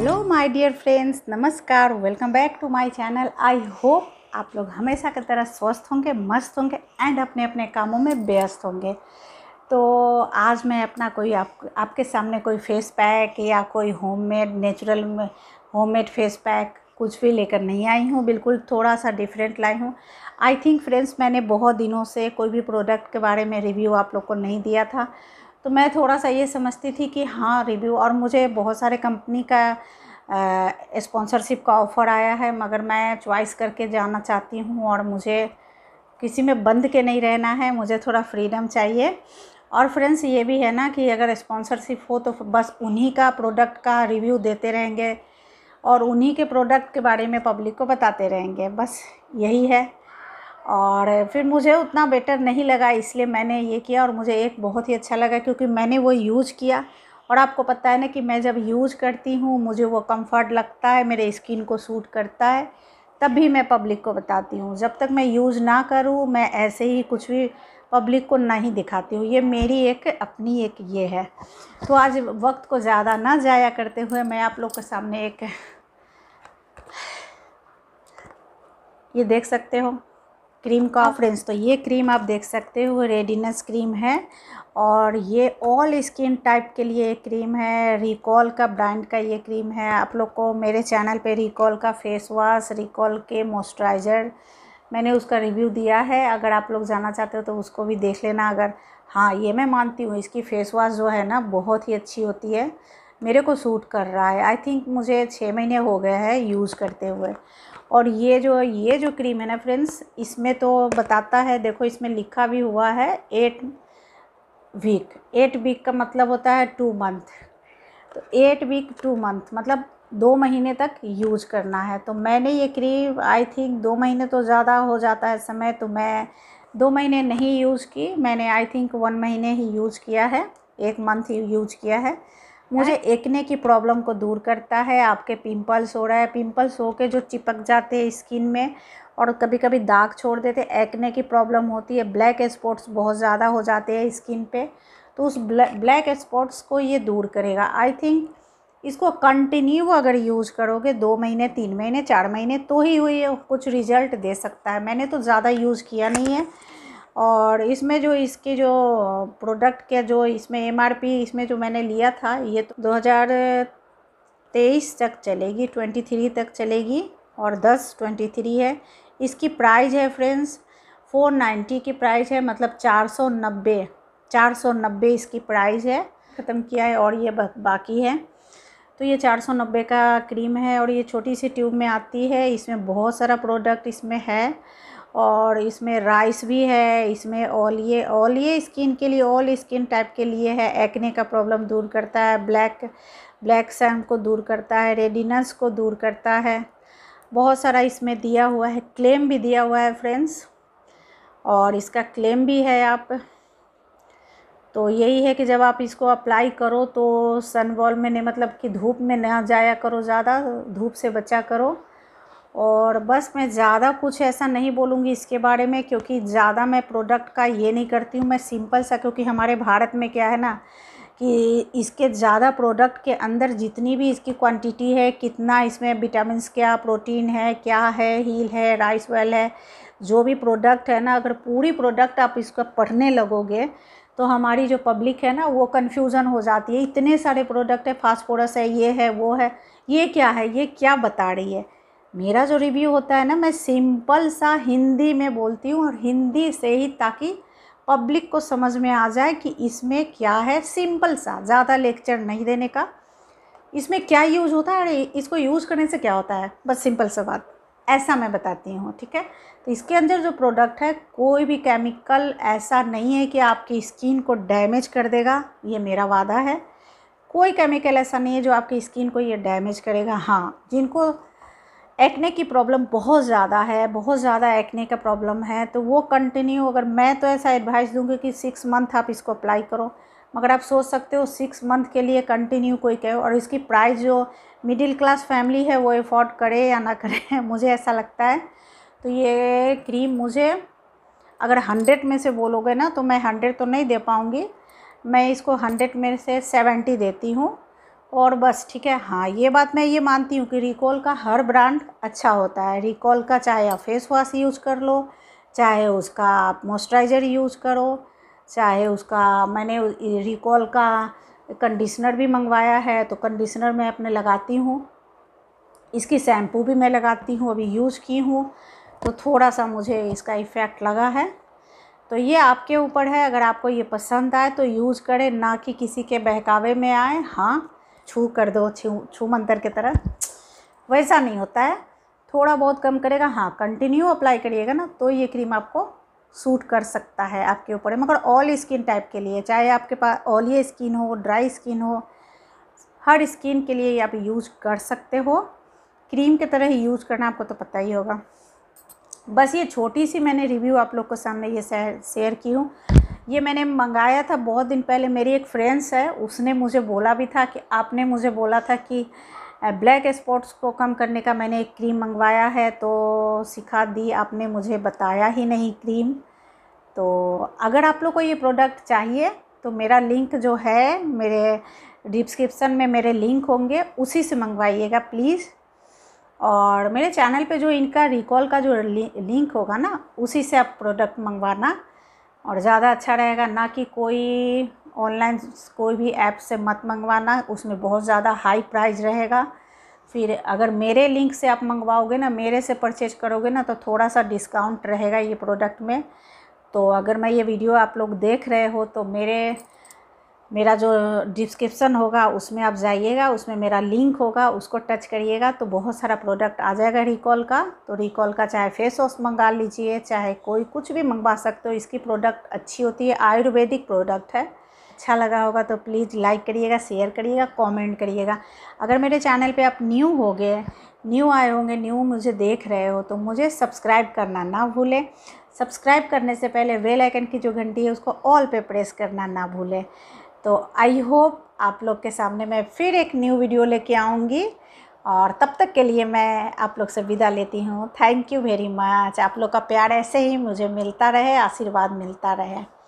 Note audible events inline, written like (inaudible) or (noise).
hello my dear friends नमस्कार welcome back to my channel I hope आप लोग हमेशा की तरह स्वस्थ होंगे मस्त होंगे एंड अपने अपने कामों में व्यस्त होंगे तो आज मैं अपना कोई आप आपके सामने कोई फेस पैक या कोई homemade natural homemade face pack कुछ भी लेकर नहीं आई हूँ बिल्कुल थोड़ा सा डिफरेंट लाई हूँ आई थिंक फ्रेंड्स मैंने बहुत दिनों से कोई भी प्रोडक्ट के बारे में रिव्यू आप लोग को नहीं दिया था तो मैं थोड़ा सा ये समझती थी कि हाँ रिव्यू और मुझे बहुत सारे कंपनी का इस्पॉन्सरशिप का ऑफ़र आया है मगर मैं चॉइस करके जाना चाहती हूँ और मुझे किसी में बंद के नहीं रहना है मुझे थोड़ा फ्रीडम चाहिए और फ्रेंड्स ये भी है ना कि अगर इस्पॉन्सरशिप हो तो बस उन्हीं का प्रोडक्ट का रिव्यू देते रहेंगे और उन्हीं के प्रोडक्ट के बारे में पब्लिक को बताते रहेंगे बस यही है और फिर मुझे उतना बेटर नहीं लगा इसलिए मैंने ये किया और मुझे एक बहुत ही अच्छा लगा क्योंकि मैंने वो यूज़ किया और आपको पता है ना कि मैं जब यूज़ करती हूँ मुझे वो कंफर्ट लगता है मेरे स्किन को सूट करता है तब भी मैं पब्लिक को बताती हूँ जब तक मैं यूज़ ना करूँ मैं ऐसे ही कुछ भी पब्लिक को नहीं दिखाती हूँ ये मेरी एक अपनी एक ये है तो आज वक्त को ज़्यादा ना जाया करते हुए मैं आप लोग के सामने एक ये देख सकते हो क्रीम कॉफ्रेंस तो ये क्रीम आप देख सकते हो रेडीनेस क्रीम है और ये ऑल स्किन टाइप के लिए क्रीम है रिकॉल का ब्रांड का ये क्रीम है आप लोग को मेरे चैनल पे रिकॉल का फेस वॉश रिकॉल के मॉइस्चराइज़र मैंने उसका रिव्यू दिया है अगर आप लोग जाना चाहते हो तो उसको भी देख लेना अगर हाँ ये मैं मानती हूँ इसकी फ़ेस वॉश जो है ना बहुत ही अच्छी होती है मेरे को सूट कर रहा है आई थिंक मुझे छः महीने हो गए हैं यूज़ करते हुए और ये जो ये जो क्रीम है ना फ्रेंड्स इसमें तो बताता है देखो इसमें लिखा भी हुआ है एट वीक एट वीक का मतलब होता है टू मंथ तो एट वीक टू मंथ मतलब दो महीने तक यूज करना है तो मैंने ये क्रीम आई थिंक दो महीने तो ज़्यादा हो जाता है समय तो मैं दो महीने नहीं यूज़ की मैंने आई थिंक वन महीने ही यूज़ किया है एक मंथ यूज किया है मुझे एकने की प्रॉब्लम को दूर करता है आपके पिंपल्स हो रहा है पिंपल्स हो के जो चिपक जाते हैं स्किन में और कभी कभी दाग छोड़ देते एक्ने की प्रॉब्लम होती है ब्लैक स्पॉट्स बहुत ज़्यादा हो जाते हैं स्किन पे तो उस ब्लैक स्पॉट्स को ये दूर करेगा आई थिंक इसको कंटिन्यू अगर यूज़ करोगे दो महीने तीन महीने चार महीने तो ही ये कुछ रिजल्ट दे सकता है मैंने तो ज़्यादा यूज़ किया नहीं है और इसमें जो इसके जो प्रोडक्ट के जो इसमें एम इसमें जो मैंने लिया था ये तो दो हज़ार तेईस तक चलेगी ट्वेंटी थ्री तक चलेगी और दस ट्वेंटी थ्री है इसकी प्राइस है फ्रेंड्स फ़ोर नाइन्टी की प्राइस है मतलब चार सौ नब्बे चार सौ नब्बे इसकी प्राइस है ख़त्म किया है और ये बाकी है तो ये चार सौ नब्बे का क्रीम है और ये छोटी सी ट्यूब में आती है इसमें बहुत सारा प्रोडक्ट इसमें है और इसमें राइस भी है इसमें ऑल ये ऑल ये स्किन के लिए ऑल स्किन टाइप के लिए है एक्ने का प्रॉब्लम दूर करता है ब्लैक ब्लैक सन को दूर करता है रेडिनेस को दूर करता है बहुत सारा इसमें दिया हुआ है क्लेम भी दिया हुआ है फ्रेंड्स और इसका क्लेम भी है आप तो यही है कि जब आप इसको अप्लाई करो तो सनबॉल में नहीं मतलब कि धूप में ना जाया करो ज़्यादा धूप से बचा करो और बस मैं ज़्यादा कुछ ऐसा नहीं बोलूँगी इसके बारे में क्योंकि ज़्यादा मैं प्रोडक्ट का ये नहीं करती हूँ मैं सिंपल सा क्योंकि हमारे भारत में क्या है ना कि इसके ज़्यादा प्रोडक्ट के अंदर जितनी भी इसकी क्वांटिटी है कितना इसमें विटामिन क्या प्रोटीन है क्या है हील है राइस वेल है जो भी प्रोडक्ट है ना अगर पूरी प्रोडक्ट आप इसका पढ़ने लगोगे तो हमारी जो पब्लिक है ना वो कन्फ्यूज़न हो जाती है इतने सारे प्रोडक्ट है फास्फोरस है ये है वो है ये क्या है ये क्या बता रही है मेरा जो रिव्यू होता है ना मैं सिंपल सा हिंदी में बोलती हूँ और हिंदी से ही ताकि पब्लिक को समझ में आ जाए कि इसमें क्या है सिंपल सा ज़्यादा लेक्चर नहीं देने का इसमें क्या यूज़ होता है अरे इसको यूज़ करने से क्या होता है बस सिंपल सा बात ऐसा मैं बताती हूँ ठीक है तो इसके अंदर जो प्रोडक्ट है कोई भी केमिकल ऐसा नहीं है कि आपकी स्किन को डैमेज कर देगा ये मेरा वादा है कोई केमिकल ऐसा नहीं है जो आपकी स्किन को ये डैमेज करेगा हाँ जिनको एक्ने की प्रॉब्लम बहुत ज़्यादा है बहुत ज़्यादा एक्ने का प्रॉब्लम है तो वो कंटिन्यू अगर मैं तो ऐसा एडवाइस दूंगी कि सिक्स मंथ आप इसको अप्लाई करो मगर आप सोच सकते हो सिक्स मंथ के लिए कंटिन्यू कोई कहो और इसकी प्राइस जो मिडिल क्लास फैमिली है वो अफोर्ड करे या ना करे (laughs) मुझे ऐसा लगता है तो ये क्रीम मुझे अगर हंड्रेड में से बोलोगे ना तो मैं हंड्रेड तो नहीं दे पाऊँगी मैं इसको हंड्रेड में से सेवेंटी देती हूँ और बस ठीक है हाँ ये बात मैं ये मानती हूँ कि रिकॉल का हर ब्रांड अच्छा होता है रिकॉल का चाहे आप फेस वॉश यूज़ कर लो चाहे उसका आप मॉइस्चराइज़र यूज़ करो चाहे उसका मैंने रिकॉल का कंडीशनर भी मंगवाया है तो कंडीशनर मैं अपने लगाती हूँ इसकी शैम्पू भी मैं लगाती हूँ अभी यूज़ की हूँ तो थोड़ा सा मुझे इसका इफ़ेक्ट लगा है तो ये आपके ऊपर है अगर आपको ये पसंद आए तो यूज़ करें ना कि किसी के बहकावे में आए हाँ छू कर दो छू छू मंतर की तरह वैसा नहीं होता है थोड़ा बहुत कम करेगा हाँ कंटिन्यू अप्लाई करिएगा ना तो ये क्रीम आपको सूट कर सकता है आपके ऊपर मगर ऑल स्किन टाइप के लिए चाहे आपके पास ऑयली स्किन हो ड्राई स्किन हो हर स्किन के लिए आप यूज कर सकते हो क्रीम की तरह ही यूज करना आपको तो पता ही होगा बस ये छोटी सी मैंने रिव्यू आप लोग को सामने ये शेयर की हूँ ये मैंने मंगाया था बहुत दिन पहले मेरी एक फ्रेंड्स है उसने मुझे बोला भी था कि आपने मुझे बोला था कि ब्लैक स्पॉट्स को कम करने का मैंने एक क्रीम मंगवाया है तो सिखा दी आपने मुझे बताया ही नहीं क्रीम तो अगर आप लोग को ये प्रोडक्ट चाहिए तो मेरा लिंक जो है मेरे डिस्क्रिप्सन में मेरे लिंक होंगे उसी से मंगवाइएगा प्लीज़ और मेरे चैनल पे जो इनका रिकॉल का जो लिंक होगा ना उसी से आप प्रोडक्ट मंगवाना और ज़्यादा अच्छा रहेगा ना कि कोई ऑनलाइन कोई भी ऐप से मत मंगवाना उसमें बहुत ज़्यादा हाई प्राइस रहेगा फिर अगर मेरे लिंक से आप मंगवाओगे ना मेरे से परचेज करोगे ना तो थोड़ा सा डिस्काउंट रहेगा ये प्रोडक्ट में तो अगर मैं ये वीडियो आप लोग देख रहे हो तो मेरे मेरा जो डिस्क्रिप्सन होगा उसमें आप जाइएगा उसमें मेरा लिंक होगा उसको टच करिएगा तो बहुत सारा प्रोडक्ट आ जाएगा रिकॉल का तो रिकॉल का चाहे फेस वॉश मंगा लीजिए चाहे कोई कुछ भी मंगवा सकते हो इसकी प्रोडक्ट अच्छी होती है आयुर्वेदिक प्रोडक्ट है अच्छा लगा होगा तो प्लीज़ लाइक करिएगा शेयर करिएगा कमेंट करिएगा अगर मेरे चैनल पे आप न्यू हो गए न्यू आए होंगे न्यू मुझे देख रहे हो तो मुझे सब्सक्राइब करना ना भूलें सब्सक्राइब करने से पहले वेल आइकन की जो घंटी है उसको ऑल पे प्रेस करना ना भूलें तो आई होप आप लोग के सामने मैं फिर एक न्यू वीडियो लेके आऊँगी और तब तक के लिए मैं आप लोग से विदा लेती हूँ थैंक यू वेरी मच आप लोग का प्यार ऐसे ही मुझे मिलता रहे आशीर्वाद मिलता रहे